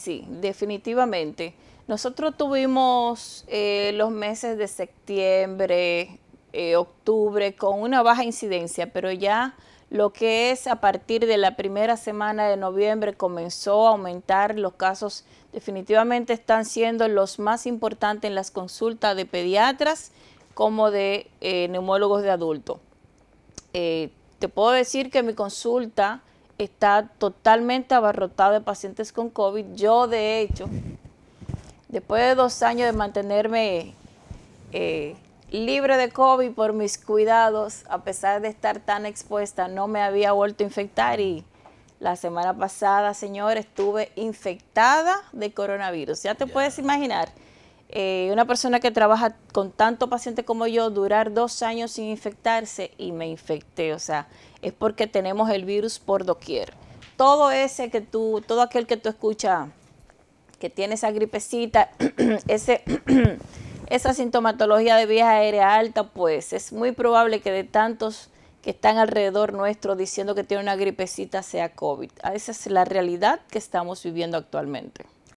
Sí, definitivamente. Nosotros tuvimos eh, los meses de septiembre, eh, octubre con una baja incidencia, pero ya lo que es a partir de la primera semana de noviembre comenzó a aumentar los casos. Definitivamente están siendo los más importantes en las consultas de pediatras como de eh, neumólogos de adultos. te puedo decir que mi consulta está totalmente abarrotado de pacientes con COVID. Yo, de hecho, después de dos años de mantenerme eh, libre de COVID por mis cuidados, a pesar de estar tan expuesta, no me había vuelto a infectar y la semana pasada, señor, estuve infectada de coronavirus. Ya te puedes imaginar eh, una persona que trabaja con tanto paciente como yo, durar dos años sin infectarse y me infecté. O sea, es porque tenemos el virus por doquier. Todo ese que tú, todo aquel que tú escuchas que tiene esa gripecita, ese, esa sintomatología de vía aérea alta, pues es muy probable que de tantos que están alrededor nuestro diciendo que tiene una gripecita sea COVID. Ah, esa es la realidad que estamos viviendo actualmente.